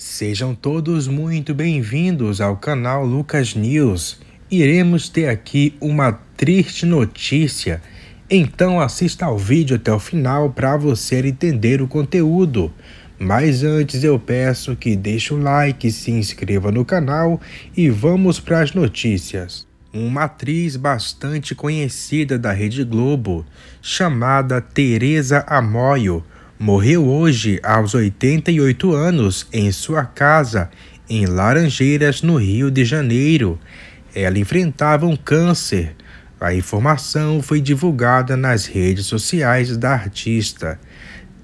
Sejam todos muito bem-vindos ao canal Lucas News. Iremos ter aqui uma triste notícia, então assista ao vídeo até o final para você entender o conteúdo. Mas antes eu peço que deixe o like, se inscreva no canal e vamos para as notícias. Uma atriz bastante conhecida da Rede Globo, chamada Teresa Amoio, morreu hoje aos 88 anos em sua casa em Laranjeiras, no Rio de Janeiro. Ela enfrentava um câncer. A informação foi divulgada nas redes sociais da artista.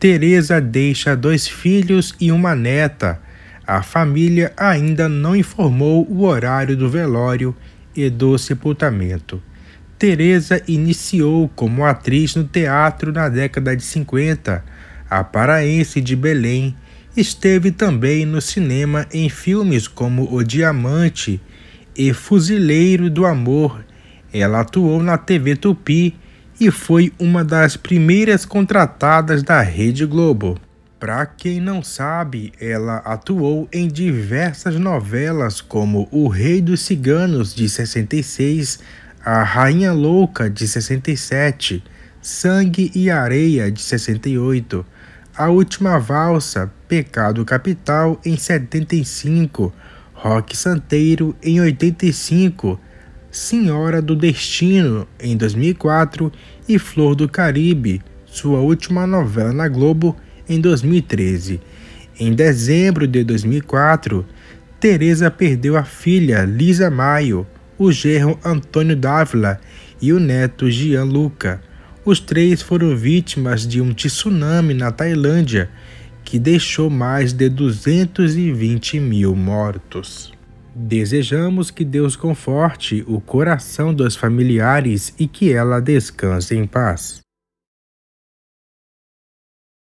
Teresa deixa dois filhos e uma neta. A família ainda não informou o horário do velório e do sepultamento. Teresa iniciou como atriz no teatro na década de 50 a paraense de Belém esteve também no cinema em filmes como O Diamante e Fuzileiro do Amor. Ela atuou na TV Tupi e foi uma das primeiras contratadas da Rede Globo. Para quem não sabe, ela atuou em diversas novelas como O Rei dos Ciganos de 66, A Rainha Louca de 67, Sangue e Areia de 68, a Última Valsa, Pecado Capital em 75, Rock Santeiro em 85, Senhora do Destino em 2004 e Flor do Caribe, sua última novela na Globo em 2013. Em dezembro de 2004, Teresa perdeu a filha Lisa Maio, o gerro Antônio Dávila e o neto Gianluca. Os três foram vítimas de um tsunami na Tailândia que deixou mais de 220 mil mortos. Desejamos que Deus conforte o coração dos familiares e que ela descanse em paz.